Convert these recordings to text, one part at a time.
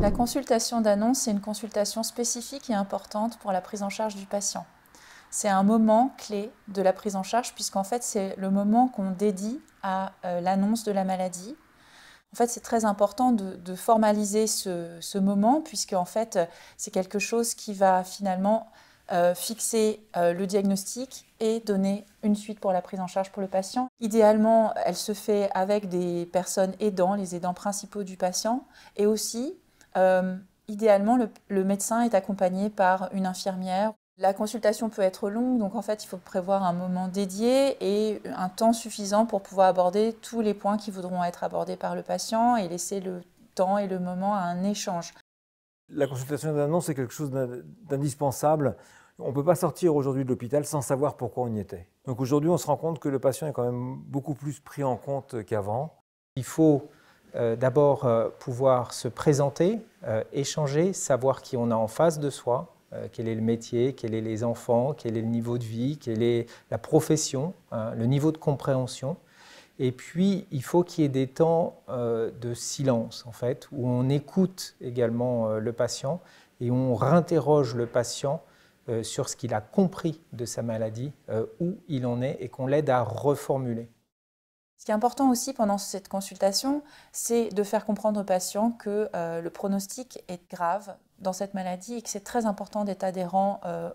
La consultation d'annonce est une consultation spécifique et importante pour la prise en charge du patient. C'est un moment clé de la prise en charge puisqu'en fait c'est le moment qu'on dédie à euh, l'annonce de la maladie. En fait c'est très important de, formaliser ce, moment puisque en fait c'est quelque chose qui va finalement euh, fixer euh, le diagnostic et donner une suite pour la prise en charge pour le patient. Idéalement, elle se fait avec des personnes aidant, les aidants principaux du patient, et aussi euh, idéalement, le, médecin est accompagné par une infirmière. La consultation peut être longue, donc en fait, il faut prévoir un moment dédié et un temps suffisant pour pouvoir aborder tous les points qui voudront être abordés par le patient et laisser le temps et le moment à un échange. La consultation d'un est quelque chose d'indispensable. On ne peut pas sortir aujourd'hui de l'hôpital sans savoir pourquoi on y était. Donc aujourd'hui, on se rend compte que le patient est quand même beaucoup plus pris en compte qu'avant. Il faut euh, d'abord euh, pouvoir se présenter, euh, échanger, savoir qui on a en face de soi, quel est le métier, quels sont les enfants, quel est le niveau de vie, quelle est la profession, hein, le niveau de compréhension. Et puis, il faut qu'il y ait des temps de silence, en fait, où on écoute également le patient et on réinterroge le patient sur ce qu'il a compris de sa maladie, où il en est, et qu'on l'aide à reformuler qui est important aussi pendant cette consultation, c'est de faire comprendre aux patients que euh, le pronostic est grave dans cette maladie et que c'est très important d'être adhérent euh,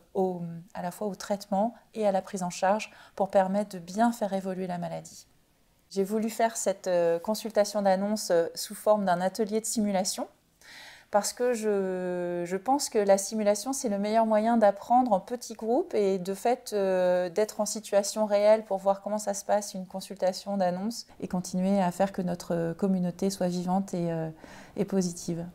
à la fois au traitement et à la prise en charge pour permettre de bien faire évoluer la maladie. J'ai voulu faire cette euh, consultation d'annonce sous forme d'un atelier de simulation parce que je, pense que la simulation, c'est le meilleur moyen d'apprendre en petits groupes et de fait euh, d'être en situation réelle pour voir comment ça se passe, une consultation d'annonce et continuer à faire que notre communauté soit vivante et euh, positive.